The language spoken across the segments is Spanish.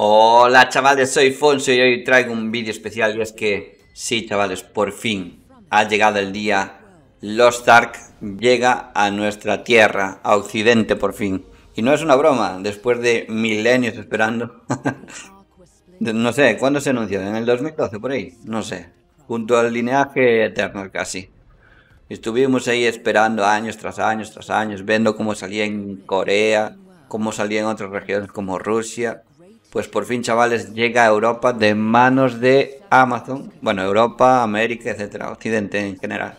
Hola chavales, soy Fonso y hoy traigo un vídeo especial y es que sí chavales, por fin ha llegado el día Lost Ark llega a nuestra tierra, a Occidente por fin y no es una broma, después de milenios esperando no sé, ¿cuándo se anunció? ¿en el 2012 por ahí? no sé, junto al lineaje eterno casi estuvimos ahí esperando años tras años tras años, viendo cómo salía en Corea cómo salía en otras regiones como Rusia pues por fin, chavales, llega a Europa de manos de Amazon. Bueno, Europa, América, etcétera, Occidente en general.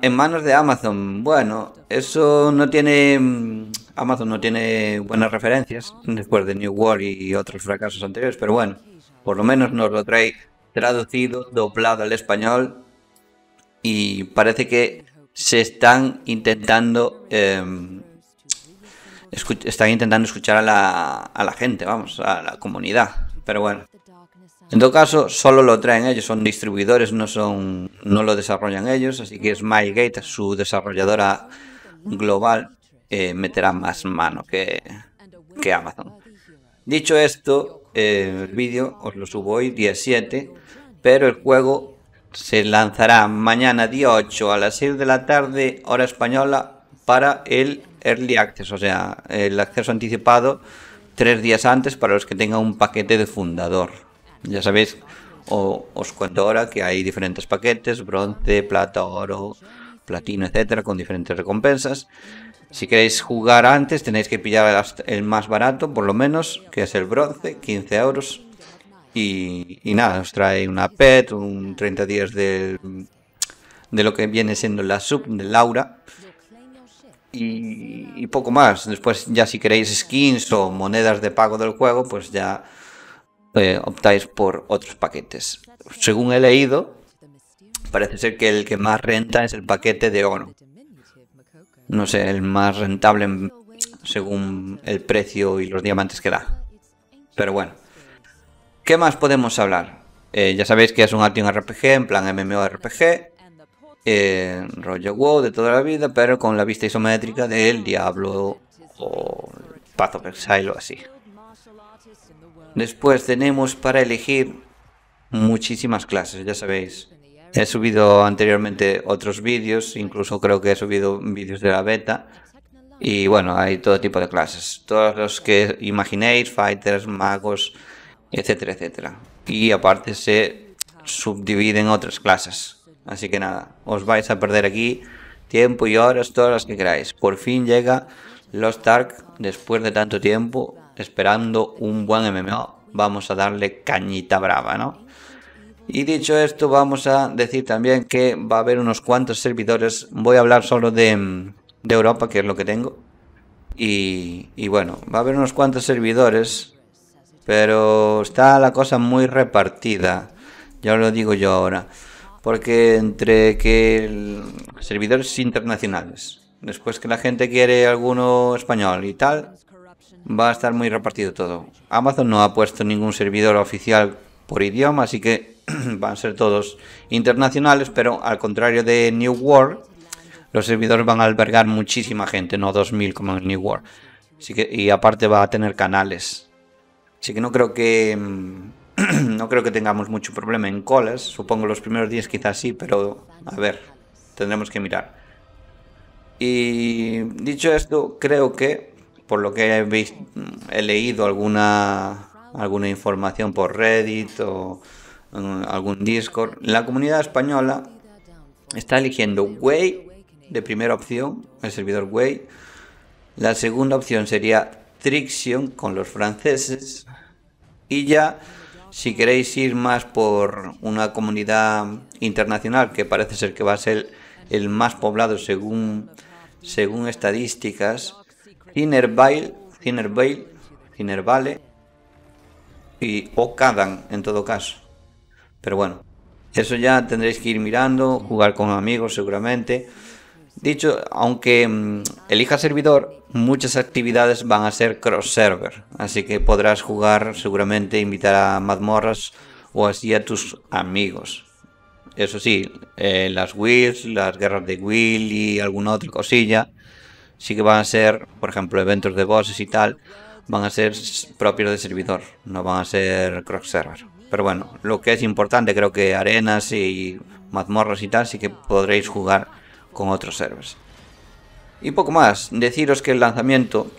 en manos de Amazon. Bueno, eso no tiene. Amazon no tiene buenas referencias después de New World y otros fracasos anteriores, pero bueno, por lo menos nos lo trae traducido, doblado al español y parece que se están intentando em, están intentando escuchar a la, gente, vamos, a la comunidad. Pero bueno. En todo caso, solo lo traen ellos, son distribuidores, no, son, no lo desarrollan ellos, así que Smilegate, su desarrolladora global, eh, meterá más mano que, que Amazon. Dicho esto, eh, el vídeo os lo subo hoy, día 7, pero el juego se lanzará mañana, día 8, a las 6 de la tarde, hora española, para el early access, o sea, el acceso anticipado tres días antes para los que tengan un paquete de fundador. Ya sabéis, os cuento ahora que hay diferentes paquetes, bronce, plata, oro, platino, etcétera, con diferentes recompensas. Si queréis jugar antes, tenéis que pillar el más barato, por lo menos, que es el bronce, 15 euros. Y, nada, os trae una pet, un 30 días de lo que viene siendo la sub de Laura y, poco más. Después ya si queréis skins o monedas de pago del juego, pues ya eh, optáis por otros paquetes. Según he leído, parece ser que el que más renta es el paquete de oro. No sé, el más rentable según el precio y los diamantes que da. Pero bueno, ¿qué más podemos hablar? Eh, ya sabéis que es un Action RPG, en plan MMORPG, en rollo WoW de toda la vida, pero con la vista isométrica del Diablo o Path of Exile o así. Después tenemos para elegir muchísimas clases, ya sabéis. He subido anteriormente otros vídeos, incluso creo que he subido vídeos de la beta. Y bueno, hay todo tipo de clases. Todos los que imaginéis, fighters, magos, etcétera, etcétera. Y aparte se subdividen otras clases Así que nada, os vais a perder aquí tiempo y horas todas las que queráis. Por fin llega los Ark después de tanto tiempo esperando un buen MMO. Vamos a darle cañita brava, ¿no? Y dicho esto, vamos a decir también que va a haber unos cuantos servidores. Voy a hablar solo de, Europa, que es lo que tengo. Y, y bueno, va a haber unos cuantos servidores, pero está la cosa muy repartida. Ya lo digo yo ahora. Porque entre que servidores internacionales, después que la gente quiere alguno español y tal, va a estar muy repartido todo. Amazon no ha puesto ningún servidor oficial por idioma, así que van a ser todos internacionales, pero al contrario de New World, los servidores van a albergar muchísima gente, no 2000 como en New World. Así que, y aparte va a tener canales. Así que no creo que mm, no creo que tengamos mucho problema en colas. Supongo los primeros días quizás sí, pero a ver, tendremos que mirar. Y dicho esto, creo que, por lo que he, leído alguna, alguna información por Reddit o algún Discord, la comunidad española está eligiendo Way de primera opción, el servidor Way. La segunda opción sería Trixion con los franceses. Y ya si queréis ir más por una comunidad internacional, que parece ser que va a ser el más poblado según, según estadísticas, Cinervale, y o en todo caso. Pero bueno, eso ya tendréis que ir mirando, jugar con amigos seguramente. Dicho, aunque mm, elija servidor, muchas actividades van a ser cross-server, así que podrás jugar seguramente, invitar a mazmorras o así a tus amigos. Eso sí, eh, las Wills, las guerras de Will y alguna otra cosilla, sí que van a ser, por ejemplo, eventos de bosses y tal, van a ser propios de servidor, no van a ser cross-server. Pero bueno, lo que es importante, creo que arenas y mazmorras y tal, sí que podréis jugar con otros servers. Y poco más, deciros que el lanzamiento,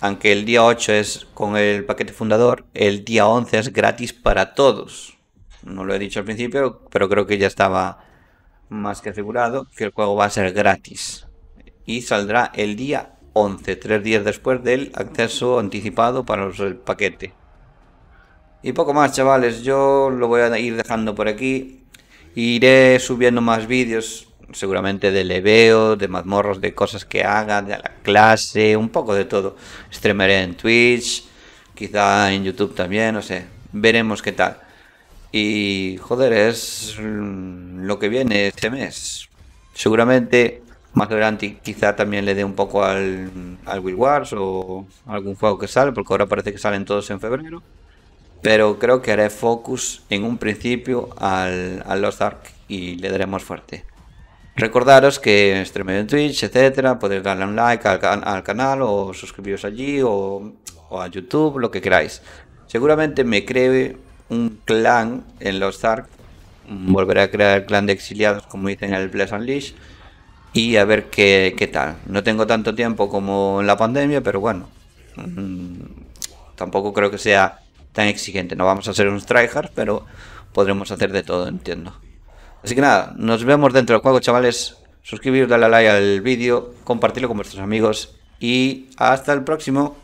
aunque el día 8 es con el paquete fundador, el día 11 es gratis para todos. No lo he dicho al principio, pero creo que ya estaba más que asegurado que el juego va a ser gratis. Y saldrá el día 11, tres días después del acceso anticipado para el paquete. Y poco más, chavales, yo lo voy a ir dejando por aquí. Iré subiendo más vídeos seguramente de leveo, de mazmorros, de cosas que haga, de la clase, un poco de todo. Streameré en Twitch, quizá en YouTube también, no sé. Veremos qué tal. Y joder, es mm, lo que viene este mes. Seguramente más adelante quizá también le dé un poco al, al Will Wars o algún juego que sale, porque ahora parece que salen todos en febrero. Pero creo que haré focus en un principio al, al Lost Ark y le daremos fuerte. Recordaros que streaming en Twitch, etcétera, podéis darle un like al, canal o suscribiros allí o, a YouTube, lo que queráis. Seguramente me cree un clan en los Zark, volveré a crear el clan de exiliados como hice en el Bless Unleashed y a ver qué, tal. No tengo tanto tiempo como en la pandemia, pero bueno, mm, tampoco creo que sea tan exigente. No vamos a ser unos tryhards, pero podremos hacer de todo, entiendo. Así que nada, nos vemos dentro del juego, chavales. Suscribiros, darle a like al vídeo, compartirlo con vuestros amigos y hasta el próximo.